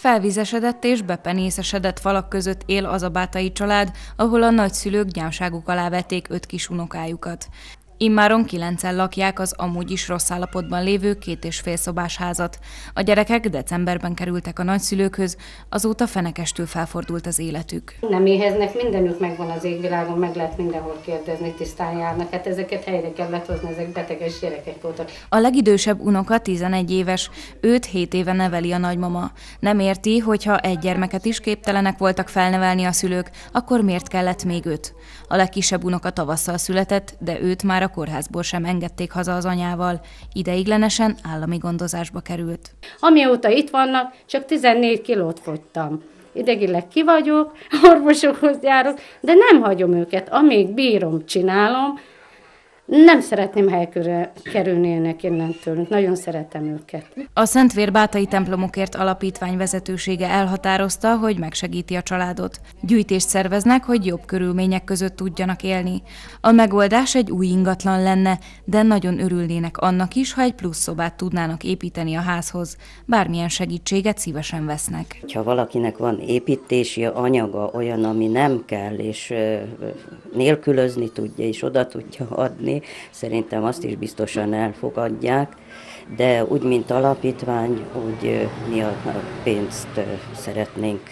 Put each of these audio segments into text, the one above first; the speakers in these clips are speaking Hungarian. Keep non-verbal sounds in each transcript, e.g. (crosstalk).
Felvizesedett és bepenészesedett falak között él az a bátai család, ahol a nagyszülők gyámságuk alá vették öt kis unokájukat. Immáron kilencen lakják az amúgy is rossz állapotban lévő két és fél szobás házat. A gyerekek decemberben kerültek a nagyszülőkhöz, azóta fenekestül felfordult az életük. Nem éheznek, mindenük megvan az égvilágon, meg lehet mindenhol kérdezni, tisztán járnak. Hát ezeket helyre kellett hozni, ezek beteges gyerekek voltak. A legidősebb unoka 11 éves, őt 7 éve neveli a nagymama. Nem érti, hogyha egy gyermeket is képtelenek voltak felnevelni a szülők, akkor miért kellett még öt? A legkisebb unoka tavasszal született, de őt már a a kórházból sem engedték haza az anyával, ideiglenesen állami gondozásba került. Amióta itt vannak, csak 14 kilót fogytam idegileg kivagyok, (laughs) orvosokhoz járok, de nem hagyom őket. Amíg bírom, csinálom, nem szeretném helyekre kerülnének innentől, nagyon szeretem őket. A Szentvér Bátai Templomokért Alapítvány vezetősége elhatározta, hogy megsegíti a családot. Gyűjtést szerveznek, hogy jobb körülmények között tudjanak élni. A megoldás egy új ingatlan lenne, de nagyon örülnének annak is, ha egy plusz szobát tudnának építeni a házhoz. Bármilyen segítséget szívesen vesznek. Ha valakinek van építési anyaga olyan, ami nem kell, és nélkülözni tudja, és oda tudja adni, Szerintem azt is biztosan elfogadják, de úgy, mint alapítvány, úgy mi a pénzt szeretnénk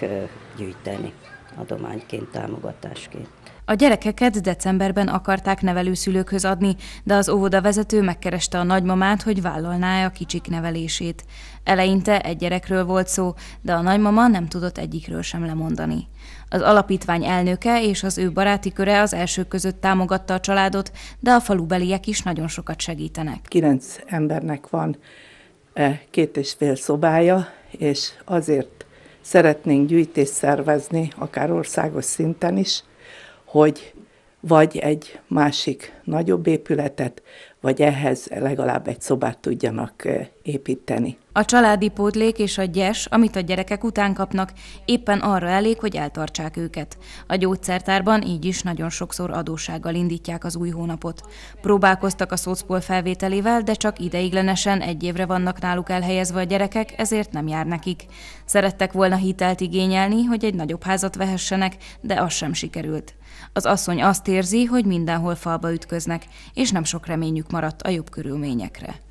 gyűjteni adományként, támogatásként. A gyerekeket decemberben akarták nevelőszülőkhöz adni, de az óvoda vezető megkereste a nagymamát, hogy vállalná a kicsik nevelését. Eleinte egy gyerekről volt szó, de a nagymama nem tudott egyikről sem lemondani. Az alapítvány elnöke és az ő baráti köre az első között támogatta a családot, de a falubeliek is nagyon sokat segítenek. Kilenc embernek van e, két és fél szobája, és azért szeretnénk gyűjtést szervezni, akár országos szinten is, hogy vagy egy másik nagyobb épületet, vagy ehhez legalább egy szobát tudjanak eh, építeni. A családi pótlék és a gyes, amit a gyerekek után kapnak, éppen arra elég, hogy eltartsák őket. A gyógyszertárban így is nagyon sokszor adósággal indítják az új hónapot. Próbálkoztak a szócpol felvételével, de csak ideiglenesen egy évre vannak náluk elhelyezve a gyerekek, ezért nem jár nekik. Szerettek volna hitelt igényelni, hogy egy nagyobb házat vehessenek, de az sem sikerült. Az asszony azt érzi, hogy mindenhol falba ütköznek, és nem sok reményük maradt a jobb körülményekre.